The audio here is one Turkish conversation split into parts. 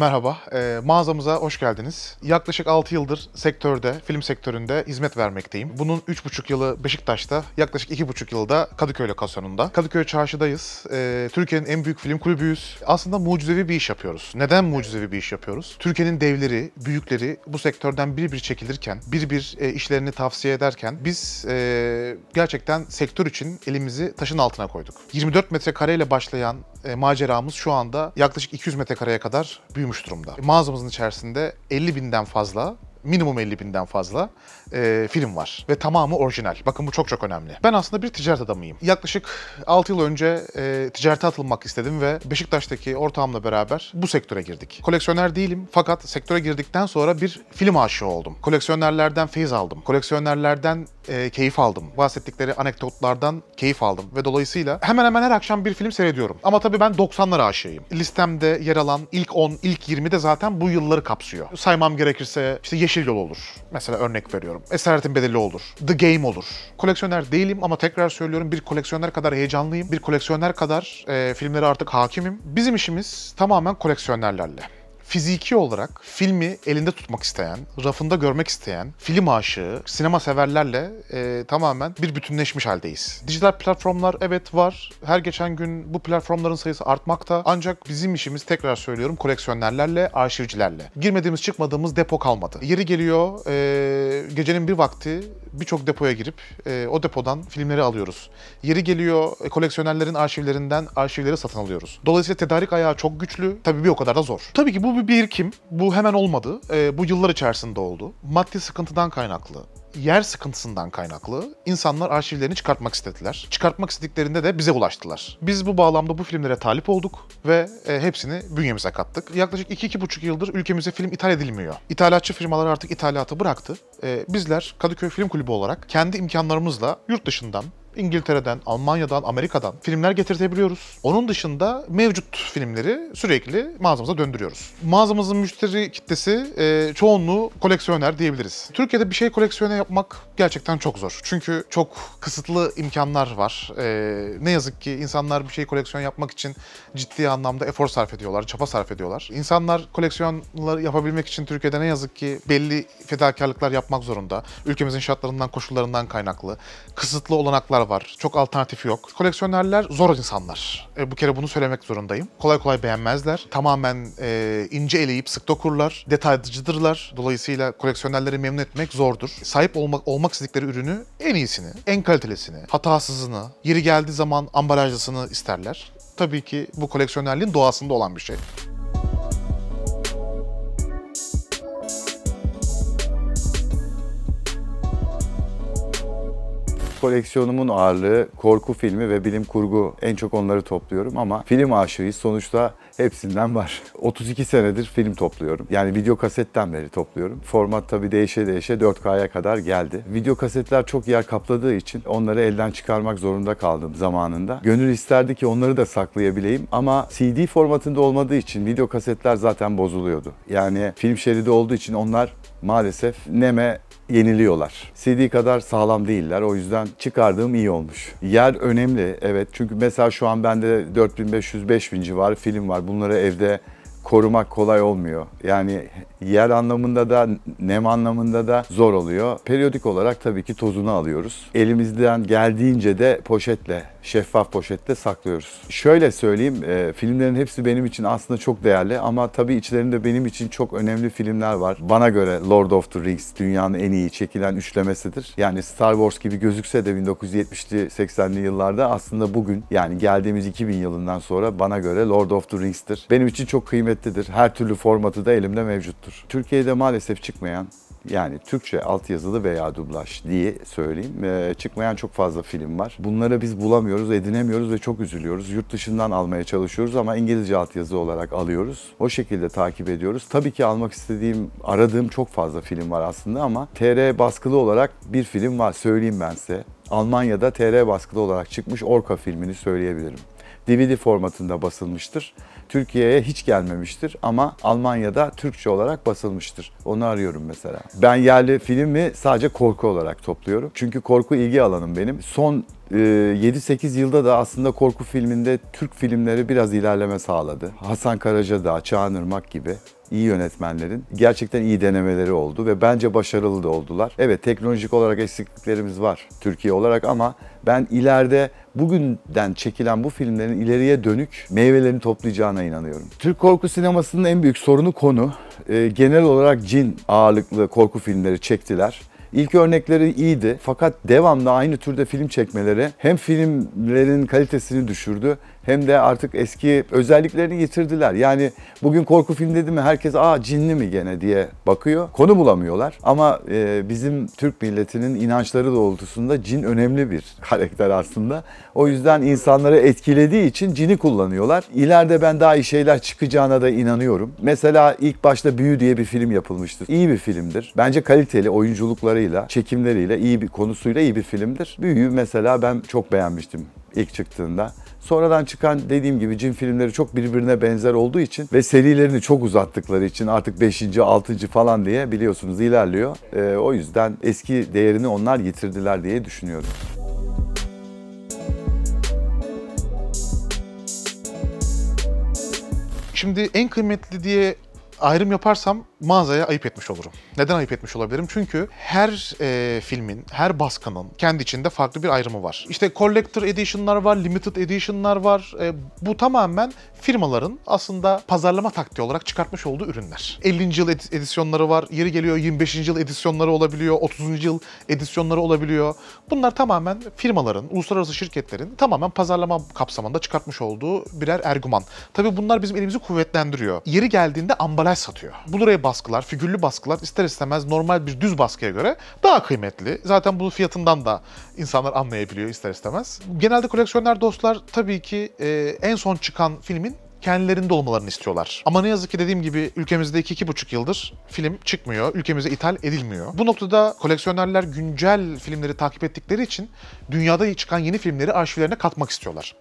Merhaba, e, mağazamıza hoş geldiniz. Yaklaşık 6 yıldır sektörde, film sektöründe hizmet vermekteyim. Bunun 3,5 yılı Beşiktaş'ta, yaklaşık 2,5 yılı da Kadıköy lokasyonunda. Kadıköy çarşıdayız. E, Türkiye'nin en büyük film kulübüyüz. Aslında mucizevi bir iş yapıyoruz. Neden mucizevi bir iş yapıyoruz? Türkiye'nin devleri, büyükleri bu sektörden bir bir çekilirken, bir bir e, işlerini tavsiye ederken biz e, gerçekten sektör için elimizi taşın altına koyduk. 24 metrekareyle başlayan e, maceramız şu anda yaklaşık 200 metrekareye kadar büyümüş büyümüş durumda. Mağazamızın içerisinde 50 binden fazla minimum 50 binden fazla e, film var ve tamamı orijinal. Bakın bu çok çok önemli. Ben aslında bir ticaret adamıyım. Yaklaşık 6 yıl önce e, ticarete atılmak istedim ve Beşiktaş'taki ortağımla beraber bu sektöre girdik. Koleksiyoner değilim fakat sektöre girdikten sonra bir film aşığı oldum. Koleksiyonerlerden feyiz aldım. Koleksiyonerlerden e, keyif aldım. Bahsettikleri anekdotlardan keyif aldım ve dolayısıyla hemen hemen her akşam bir film seyrediyorum. Ama tabii ben 90'lar aşığıyım. Listemde yer alan ilk 10, ilk 20 de zaten bu yılları kapsıyor. Saymam gerekirse işte Yeşil Yol olur. Mesela örnek veriyorum. Esaretin Bedeli olur. The Game olur. Koleksiyoner değilim ama tekrar söylüyorum bir koleksiyoner kadar heyecanlıyım. Bir koleksiyoner kadar e, filmlere artık hakimim. Bizim işimiz tamamen koleksiyonerlerle fiziki olarak filmi elinde tutmak isteyen, rafında görmek isteyen, film aşığı, sinema severlerle e, tamamen bir bütünleşmiş haldeyiz. Dijital platformlar evet var. Her geçen gün bu platformların sayısı artmakta. Ancak bizim işimiz tekrar söylüyorum koleksiyonerlerle, arşivcilerle. Girmediğimiz çıkmadığımız depo kalmadı. Yeri geliyor e, gecenin bir vakti birçok depoya girip e, o depodan filmleri alıyoruz. Yeri geliyor e, koleksiyonerlerin arşivlerinden arşivleri satın alıyoruz. Dolayısıyla tedarik ayağı çok güçlü. Tabii bir o kadar da zor. Tabii ki bu bir birikim. Bu hemen olmadı. E, bu yıllar içerisinde oldu. Maddi sıkıntıdan kaynaklı yer sıkıntısından kaynaklı insanlar arşivlerini çıkartmak istediler. Çıkartmak istediklerinde de bize ulaştılar. Biz bu bağlamda bu filmlere talip olduk ve e, hepsini bünyemize kattık. Yaklaşık 2-2,5 yıldır ülkemize film ithal edilmiyor. İthalatçı firmalar artık ithalatı bıraktı. E, bizler Kadıköy Film Kulübü olarak kendi imkanlarımızla yurt dışından İngiltere'den, Almanya'dan, Amerika'dan filmler getirtebiliyoruz. Onun dışında mevcut filmleri sürekli mağazamıza döndürüyoruz. Mağazamızın müşteri kitlesi e, çoğunluğu koleksiyoner diyebiliriz. Türkiye'de bir şey koleksiyona yapmak gerçekten çok zor. Çünkü çok kısıtlı imkanlar var. E, ne yazık ki insanlar bir şey koleksiyon yapmak için ciddi anlamda efor sarf ediyorlar, çaba sarf ediyorlar. İnsanlar koleksiyonları yapabilmek için Türkiye'de ne yazık ki belli fedakarlıklar yapmak zorunda. Ülkemizin şartlarından, koşullarından kaynaklı. Kısıtlı olanaklar var. Çok alternatif yok. Koleksiyonerler zor insanlar. E, bu kere bunu söylemek zorundayım. Kolay kolay beğenmezler. Tamamen e, ince eleyip sık dokurlar. Detaycıdırlar. Dolayısıyla koleksiyonerleri memnun etmek zordur. Sahip olmak, olmak istedikleri ürünü en iyisini, en kalitelisini, hatasızını, yeri geldiği zaman ambalajlısını isterler. Tabii ki bu koleksiyonerliğin doğasında olan bir şey. koleksiyonumun ağırlığı korku filmi ve bilim kurgu en çok onları topluyorum ama film aşığıyız sonuçta hepsinden var. 32 senedir film topluyorum. Yani video kasetten beri topluyorum. Format tabii değişe değişe 4K'ya kadar geldi. Video kasetler çok yer kapladığı için onları elden çıkarmak zorunda kaldım zamanında. Gönül isterdi ki onları da saklayabileyim ama CD formatında olmadığı için video kasetler zaten bozuluyordu. Yani film şeridi olduğu için onlar maalesef neme yeniliyorlar. CD kadar sağlam değiller. O yüzden çıkardığım iyi olmuş. Yer önemli evet. Çünkü mesela şu an bende 4500-5000 civarı film var. Bunları evde korumak kolay olmuyor. Yani yer anlamında da nem anlamında da zor oluyor. Periyodik olarak tabii ki tozunu alıyoruz. Elimizden geldiğince de poşetle, şeffaf poşetle saklıyoruz. Şöyle söyleyeyim, e, filmlerin hepsi benim için aslında çok değerli ama tabii içlerinde benim için çok önemli filmler var. Bana göre Lord of the Rings dünyanın en iyi çekilen üçlemesidir. Yani Star Wars gibi gözükse de 1970'li 80'li yıllarda aslında bugün yani geldiğimiz 2000 yılından sonra bana göre Lord of the Rings'tir. Benim için çok kıymetlidir. Her türlü formatı da elimde mevcuttur yoktur. Türkiye'de maalesef çıkmayan yani Türkçe altyazılı veya dublaj diye söyleyeyim. E, çıkmayan çok fazla film var. Bunları biz bulamıyoruz, edinemiyoruz ve çok üzülüyoruz. Yurt dışından almaya çalışıyoruz ama İngilizce altyazı olarak alıyoruz. O şekilde takip ediyoruz. Tabii ki almak istediğim, aradığım çok fazla film var aslında ama TR baskılı olarak bir film var söyleyeyim ben size. Almanya'da TR baskılı olarak çıkmış Orca filmini söyleyebilirim. DVD formatında basılmıştır. Türkiye'ye hiç gelmemiştir ama Almanya'da Türkçe olarak basılmıştır. Onu arıyorum mesela. Ben yerli filmi sadece korku olarak topluyorum. Çünkü korku ilgi alanım benim. Son 7-8 e, yılda da aslında korku filminde Türk filmleri biraz ilerleme sağladı. Hasan Karaca da, Çağan Irmak gibi iyi yönetmenlerin gerçekten iyi denemeleri oldu ve bence başarılı da oldular. Evet teknolojik olarak eksikliklerimiz var Türkiye olarak ama ben ileride bugünden çekilen bu filmlerin ileriye dönük meyvelerini toplayacağına inanıyorum. Türk korku sinemasının en büyük sorunu konu. E, genel olarak cin ağırlıklı korku filmleri çektiler. İlk örnekleri iyiydi fakat devamlı aynı türde film çekmeleri hem filmlerin kalitesini düşürdü hem de artık eski özelliklerini yitirdiler. Yani bugün korku film dedi mi herkes aa cinli mi gene diye bakıyor. Konu bulamıyorlar ama e, bizim Türk milletinin inançları doğrultusunda cin önemli bir karakter aslında. O yüzden insanları etkilediği için cini kullanıyorlar. İleride ben daha iyi şeyler çıkacağına da inanıyorum. Mesela ilk başta Büyü diye bir film yapılmıştı. İyi bir filmdir. Bence kaliteli oyunculuklarıyla, çekimleriyle, iyi bir konusuyla iyi bir filmdir. Büyü mesela ben çok beğenmiştim ilk çıktığında. Sonradan çıkan dediğim gibi cin filmleri çok birbirine benzer olduğu için ve serilerini çok uzattıkları için artık 5. 6. falan diye biliyorsunuz ilerliyor. E, o yüzden eski değerini onlar yitirdiler diye düşünüyorum. Şimdi en kıymetli diye ayrım yaparsam mağazaya ayıp etmiş olurum. Neden ayıp etmiş olabilirim? Çünkü her e, filmin, her baskının kendi içinde farklı bir ayrımı var. İşte collector edition'lar var, limited edition'lar var. E, bu tamamen firmaların aslında pazarlama taktiği olarak çıkartmış olduğu ürünler. 50. yıl edisyonları var, yeri geliyor 25. yıl edisyonları olabiliyor, 30. yıl edisyonları olabiliyor. Bunlar tamamen firmaların, uluslararası şirketlerin tamamen pazarlama kapsamında çıkartmış olduğu birer erguman. Tabii bunlar bizim elimizi kuvvetlendiriyor. Yeri geldiğinde ambalaj satıyor. Bu liraya baskılar, figürlü baskılar ister istemez normal bir düz baskıya göre daha kıymetli. Zaten bunu fiyatından da insanlar anlayabiliyor ister istemez. Genelde koleksiyoner dostlar tabii ki e, en son çıkan filmin kendilerinde olmalarını istiyorlar. Ama ne yazık ki dediğim gibi ülkemizde 2 buçuk yıldır film çıkmıyor, ülkemize ithal edilmiyor. Bu noktada koleksiyonerler güncel filmleri takip ettikleri için dünyada çıkan yeni filmleri arşivlerine katmak istiyorlar.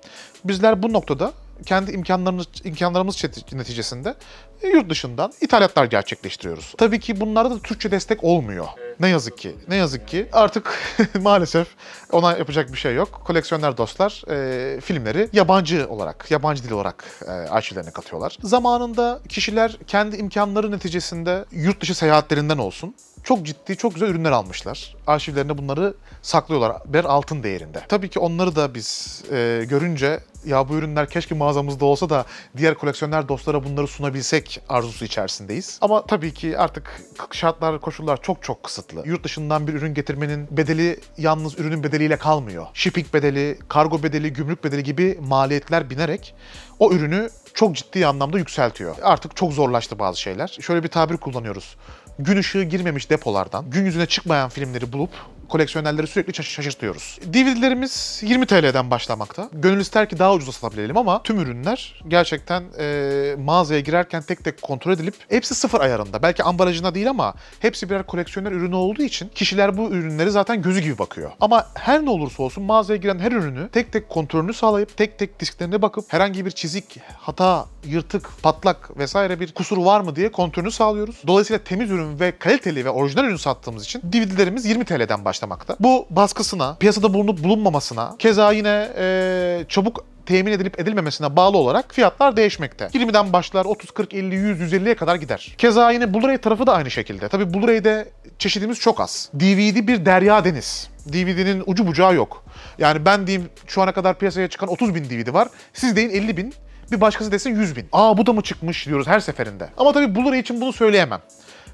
Bizler bu noktada kendi imkanlarımız, imkanlarımız neticesinde e, yurt dışından ithalatlar gerçekleştiriyoruz. Tabii ki bunlarda da Türkçe destek olmuyor. Ne yazık ki, ne yazık ki artık maalesef ona yapacak bir şey yok. Koleksiyoner dostlar e, filmleri yabancı olarak, yabancı dil olarak e, arşivlerine katıyorlar. Zamanında kişiler kendi imkanları neticesinde yurt dışı seyahatlerinden olsun, çok ciddi, çok güzel ürünler almışlar. Arşivlerinde bunları saklıyorlar. Ber altın değerinde. Tabii ki onları da biz e, görünce ya bu ürünler keşke mağazamızda olsa da diğer koleksiyonlar dostlara bunları sunabilsek arzusu içerisindeyiz. Ama tabii ki artık şartlar, koşullar çok çok kısıtlı. Yurt dışından bir ürün getirmenin bedeli yalnız ürünün bedeliyle kalmıyor. Shipping bedeli, kargo bedeli, gümrük bedeli gibi maliyetler binerek o ürünü çok ciddi anlamda yükseltiyor. Artık çok zorlaştı bazı şeyler. Şöyle bir tabir kullanıyoruz gün ışığı girmemiş depolardan, gün yüzüne çıkmayan filmleri bulup koleksiyonelleri sürekli şaş- şaşırtıyoruz. DVD'lerimiz 20 TL'den başlamakta. Gönül ister ki daha ucuza satabilelim ama tüm ürünler gerçekten e, mağazaya girerken tek tek kontrol edilip hepsi sıfır ayarında. Belki ambalajına değil ama hepsi birer koleksiyoner ürünü olduğu için kişiler bu ürünleri zaten gözü gibi bakıyor. Ama her ne olursa olsun mağazaya giren her ürünü tek tek kontrolünü sağlayıp tek tek disklerine bakıp herhangi bir çizik, hata, yırtık, patlak vesaire bir kusur var mı diye kontrolünü sağlıyoruz. Dolayısıyla temiz ürün ve kaliteli ve orijinal ürün sattığımız için DVD'lerimiz 20 TL'den başlıyor başlamakta. Bu baskısına, piyasada bulunup bulunmamasına, keza yine ee, çabuk temin edilip edilmemesine bağlı olarak fiyatlar değişmekte. 20'den başlar 30, 40, 50, 100, 150'ye kadar gider. Keza yine Blu-ray tarafı da aynı şekilde. Tabi Blu-ray'de çeşidimiz çok az. DVD bir derya deniz. DVD'nin ucu bucağı yok. Yani ben diyeyim şu ana kadar piyasaya çıkan 30 bin DVD var. Siz deyin 50 bin. Bir başkası desin 100 bin. Aa bu da mı çıkmış diyoruz her seferinde. Ama tabii Blu-ray için bunu söyleyemem.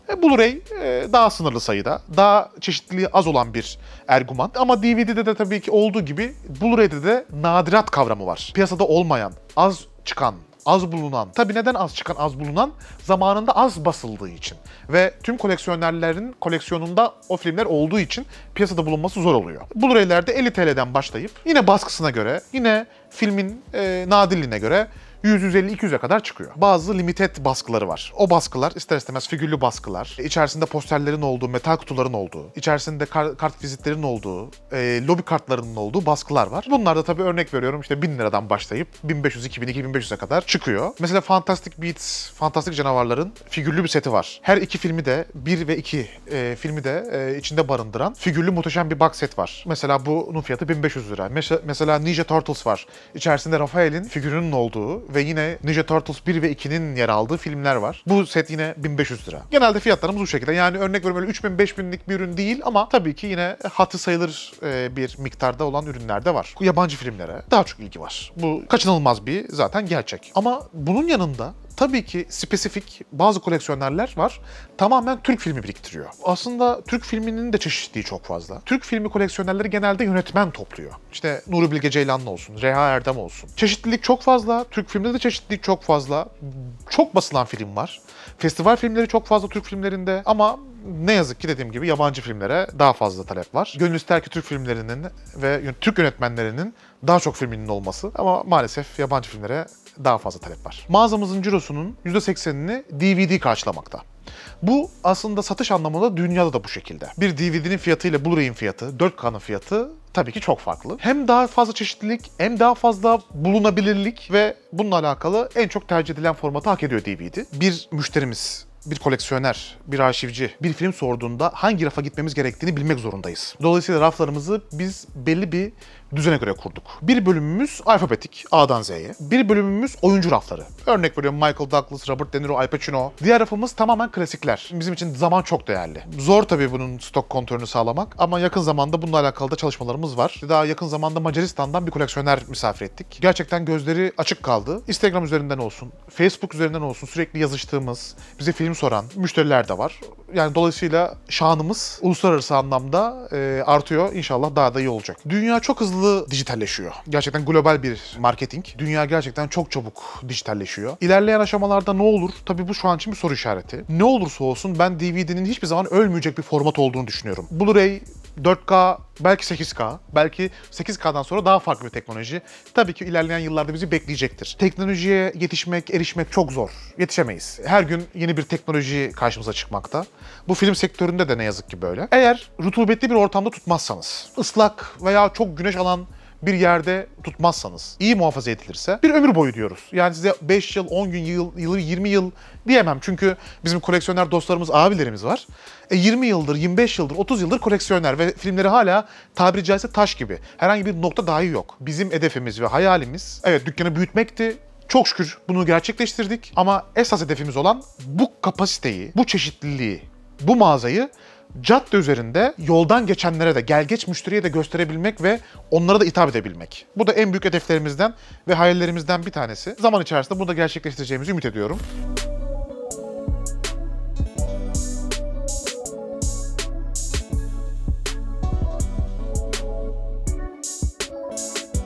E, Blu-ray e, daha sınırlı sayıda, daha çeşitliliği az olan bir erguman. Ama DVD'de de tabii ki olduğu gibi Blu-ray'de de nadirat kavramı var. Piyasada olmayan, az çıkan az bulunan. Tabi neden az çıkan az bulunan? Zamanında az basıldığı için. Ve tüm koleksiyonerlerin koleksiyonunda o filmler olduğu için piyasada bulunması zor oluyor. Blu-ray'lerde 50 TL'den başlayıp yine baskısına göre, yine filmin e, nadirliğine göre 100-150-200'e kadar çıkıyor. Bazı limited baskıları var. O baskılar ister istemez figürlü baskılar, içerisinde posterlerin olduğu, metal kutuların olduğu, içerisinde kar kart vizitlerin olduğu, e, lobi kartlarının olduğu baskılar var. Bunlar da tabii örnek veriyorum işte 1000 liradan başlayıp 1500, 2000, 2500'e kadar çıkıyor. Mesela Fantastic Beasts, Fantastic Canavarların figürlü bir seti var. Her iki filmi de, 1 ve 2 e, filmi de e, içinde barındıran figürlü muhteşem bir box set var. Mesela bunun fiyatı 1500 lira. Mesela Ninja Turtles var. İçerisinde Raphael'in figürünün olduğu ve yine Ninja Turtles 1 ve 2'nin yer aldığı filmler var. Bu set yine 1500 lira. Genelde fiyatlarımız bu şekilde. Yani örnek veriyorum öyle 3000 5000'lik bir ürün değil ama tabii ki yine hatı sayılır e, bir miktarda olan ürünler de var. Yabancı filmlere daha çok ilgi var. Bu kaçınılmaz bir zaten gerçek. Ama bunun yanında Tabii ki spesifik bazı koleksiyonerler var. Tamamen Türk filmi biriktiriyor. Aslında Türk filminin de çeşitliği çok fazla. Türk filmi koleksiyonerleri genelde yönetmen topluyor. İşte Nuri Bilge Ceylanlı olsun, Reha Erdem olsun. Çeşitlilik çok fazla. Türk filminde de çeşitlilik çok fazla. Çok basılan film var. Festival filmleri çok fazla Türk filmlerinde ama ne yazık ki dediğim gibi yabancı filmlere daha fazla talep var. Gönül ister ki Türk filmlerinin ve Türk yönetmenlerinin daha çok filminin olması ama maalesef yabancı filmlere daha fazla talep var. Mağazamızın cirosunun %80'ini DVD karşılamakta. Bu aslında satış anlamında dünyada da bu şekilde. Bir DVD'nin fiyatı ile Blu-ray'in fiyatı, 4K'nın fiyatı tabii ki çok farklı. Hem daha fazla çeşitlilik, hem daha fazla bulunabilirlik ve bununla alakalı en çok tercih edilen formatı hak ediyor DVD. Bir müşterimiz bir koleksiyoner, bir arşivci bir film sorduğunda hangi rafa gitmemiz gerektiğini bilmek zorundayız. Dolayısıyla raflarımızı biz belli bir düzene göre kurduk. Bir bölümümüz alfabetik A'dan Z'ye. Bir bölümümüz oyuncu rafları. Örnek veriyorum Michael Douglas, Robert De Niro, Al Pacino. Diğer rafımız tamamen klasikler. Bizim için zaman çok değerli. Zor tabii bunun stok kontrolünü sağlamak ama yakın zamanda bununla alakalı da çalışmalarımız var. Daha yakın zamanda Macaristan'dan bir koleksiyoner misafir ettik. Gerçekten gözleri açık kaldı. Instagram üzerinden olsun, Facebook üzerinden olsun sürekli yazıştığımız, bize film soran müşteriler de var. Yani dolayısıyla şanımız uluslararası anlamda e, artıyor. İnşallah daha da iyi olacak. Dünya çok hızlı hızlı dijitalleşiyor. Gerçekten global bir marketing. Dünya gerçekten çok çabuk dijitalleşiyor. İlerleyen aşamalarda ne olur? Tabii bu şu an için bir soru işareti. Ne olursa olsun ben DVD'nin hiçbir zaman ölmeyecek bir format olduğunu düşünüyorum. Blu-ray 4K, belki 8K, belki 8K'dan sonra daha farklı bir teknoloji. Tabii ki ilerleyen yıllarda bizi bekleyecektir. Teknolojiye yetişmek, erişmek çok zor. Yetişemeyiz. Her gün yeni bir teknoloji karşımıza çıkmakta. Bu film sektöründe de ne yazık ki böyle. Eğer rutubetli bir ortamda tutmazsanız, ıslak veya çok güneş alan bir yerde tutmazsanız, iyi muhafaza edilirse bir ömür boyu diyoruz. Yani size 5 yıl, 10 gün, yıl, yıl, 20 yıl diyemem. Çünkü bizim koleksiyoner dostlarımız, abilerimiz var. E 20 yıldır, 25 yıldır, 30 yıldır koleksiyoner ve filmleri hala tabiri caizse taş gibi. Herhangi bir nokta dahi yok. Bizim hedefimiz ve hayalimiz, evet dükkanı büyütmekti. Çok şükür bunu gerçekleştirdik ama esas hedefimiz olan bu kapasiteyi, bu çeşitliliği, bu mağazayı cadde üzerinde yoldan geçenlere de, gel geç müşteriye de gösterebilmek ve onlara da hitap edebilmek. Bu da en büyük hedeflerimizden ve hayallerimizden bir tanesi. Zaman içerisinde bunu da gerçekleştireceğimizi ümit ediyorum.